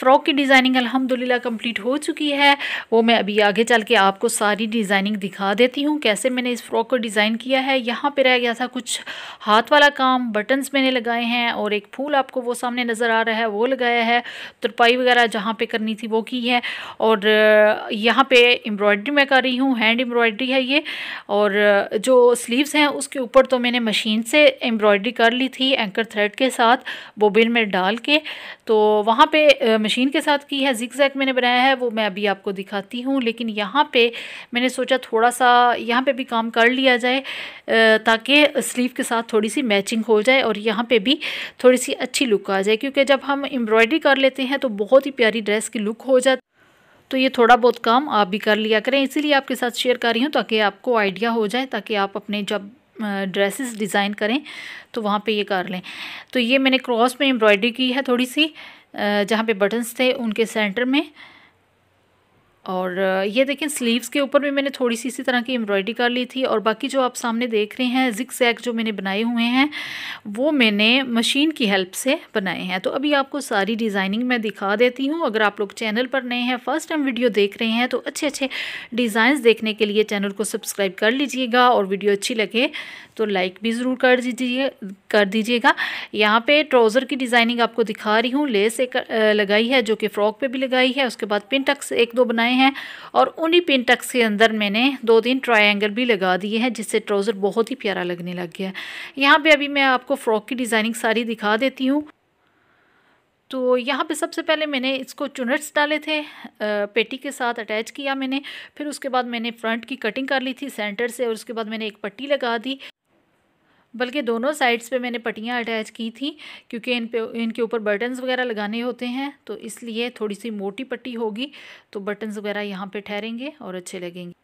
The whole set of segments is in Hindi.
फ़्रॉक की डिज़ाइनिंग अल्हम्दुलिल्लाह कंप्लीट हो चुकी है वो मैं अभी आगे चल के आपको सारी डिज़ाइनिंग दिखा देती हूँ कैसे मैंने इस फ्रॉक को डिज़ाइन किया है यहाँ पे रह गया था कुछ हाथ वाला काम बटन्स मैंने लगाए हैं और एक फूल आपको वो सामने नज़र आ रहा है वो लगाया है तुरपाई वगैरह जहाँ पर करनी थी वो की है और यहाँ पर एम्ब्रॉयड्री मैं कर रही हूँ हैंड एम्ब्रॉयड्री है ये और जो स्लीव्स हैं उसके ऊपर तो मैंने मशीन से एम्ब्रॉयड्री कर ली थी एंकर थ्रेड के साथ बोबिन में डाल के तो वहाँ पर मशीन के साथ की है जिक जैक मैंने बनाया है वो मैं अभी आपको दिखाती हूँ लेकिन यहाँ पे मैंने सोचा थोड़ा सा यहाँ पे भी काम कर लिया जाए ताकि स्लीव के साथ थोड़ी सी मैचिंग हो जाए और यहाँ पे भी थोड़ी सी अच्छी लुक आ जाए क्योंकि जब हम एम्ब्रॉयडरी कर लेते हैं तो बहुत ही प्यारी ड्रेस की लुक हो जाती तो ये थोड़ा बहुत काम आप भी कर लिया करें इसीलिए आपके साथ शेयर कर रही हूँ ताकि आपको आइडिया हो जाए ताकि आप अपने जब ड्रेसेस डिज़ाइन करें तो वहाँ पे ये कर लें तो ये मैंने क्रॉस में एम्ब्रॉयडरी की है थोड़ी सी जहाँ पे बटन्स थे उनके सेंटर में और ये देखें स्लीव्स के ऊपर भी मैंने थोड़ी सी इसी तरह की एम्ब्रॉयडरी कर ली थी और बाकी जो आप सामने देख रहे हैं जिक सैक जो मैंने बनाए हुए हैं वो मैंने मशीन की हेल्प से बनाए हैं तो अभी आपको सारी डिज़ाइनिंग मैं दिखा देती हूँ अगर आप लोग चैनल पर नए हैं फर्स्ट टाइम वीडियो देख रहे हैं तो अच्छे अच्छे डिज़ाइन देखने के लिए चैनल को सब्सक्राइब कर लीजिएगा और वीडियो अच्छी लगे तो लाइक भी ज़रूर कर दीजिए कर दीजिएगा यहाँ पे ट्राउज़र की डिज़ाइनिंग आपको दिखा रही हूँ लेस एक लगाई है जो कि फ़्रॉक पे भी लगाई है उसके बाद पिन टक्स एक दो बनाए हैं और उन्हीं पिनटक्स के अंदर मैंने दो तीन ट्रायंगल भी लगा दिए हैं जिससे ट्राउज़र बहुत ही प्यारा लगने लग गया है यहाँ पर अभी मैं आपको फ़्रॉक की डिज़ाइनिंग सारी दिखा देती हूँ तो यहाँ पे सबसे पहले मैंने इसको चुनट्स डाले थे पेटी के साथ अटैच किया मैंने फिर उसके बाद मैंने फ्रंट की कटिंग कर ली थी सेंटर से और उसके बाद मैंने एक पट्टी लगा दी बल्कि दोनों साइड्स पे मैंने पट्टियाँ अटैच की थी क्योंकि इन पे इनके ऊपर बटन्स वगैरह लगाने होते हैं तो इसलिए थोड़ी सी मोटी पट्टी होगी तो बटन्स वगैरह यहाँ पे ठहरेंगे और अच्छे लगेंगे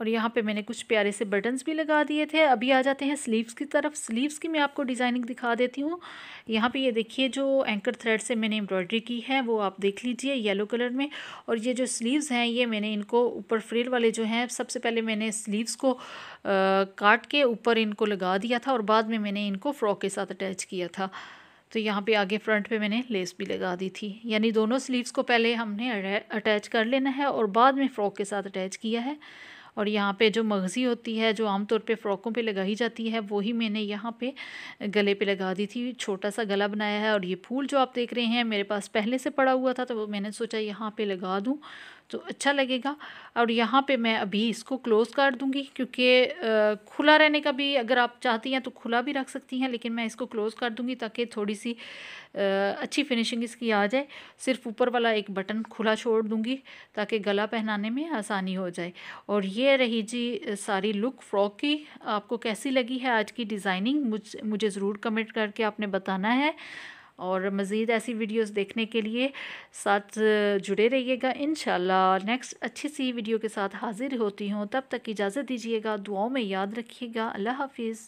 और यहाँ पे मैंने कुछ प्यारे से बटन्स भी लगा दिए थे अभी आ जाते हैं स्लीव्स की तरफ स्लीव्स की मैं आपको डिज़ाइनिंग दिखा देती हूँ यहाँ पे ये देखिए जो एंकर थ्रेड से मैंने एम्ब्रॉयडरी की है वो आप देख लीजिए येलो कलर में और ये जो स्लीव्स हैं ये मैंने इनको ऊपर फ्रिल वाले जो हैं सबसे पहले मैंने स्लीव्स को आ, काट के ऊपर इनको लगा दिया था और बाद में मैंने इनको फ्रॉक के साथ अटैच किया था तो यहाँ पे आगे फ्रंट पे मैंने लेस भी लगा दी थी यानी दोनों स्लीव्स को पहले हमने अटैच कर लेना है और बाद में फ़्रॉक के साथ अटैच किया है और यहाँ पे जो मगज़ी होती है जो आमतौर पे फ़्रॉकों पे लगाई जाती है वही मैंने यहाँ पे गले पे लगा दी थी छोटा सा गला बनाया है और ये फूल जो आप देख रहे हैं मेरे पास पहले से पड़ा हुआ था तो मैंने सोचा यहाँ पे लगा दूँ तो अच्छा लगेगा और यहाँ पे मैं अभी इसको क्लोज़ कर दूँगी क्योंकि खुला रहने का भी अगर आप चाहती हैं तो खुला भी रख सकती हैं लेकिन मैं इसको क्लोज़ कर दूँगी ताकि थोड़ी सी आ, अच्छी फिनिशिंग इसकी आ जाए सिर्फ ऊपर वाला एक बटन खुला छोड़ दूँगी ताकि गला पहनाने में आसानी हो जाए और ये रही जी सारी लुक फ्रॉक की आपको कैसी लगी है आज की डिज़ाइनिंग मुझ मुझे ज़रूर कमेंट करके आपने बताना है और मज़ीद ऐसी वीडियोस देखने के लिए साथ जुड़े रहिएगा इन नेक्स्ट अच्छी सी वीडियो के साथ हाज़िर होती हूँ तब तक इजाज़त दीजिएगा दुआओं में याद रखिएगा अल्लाह हाफिज़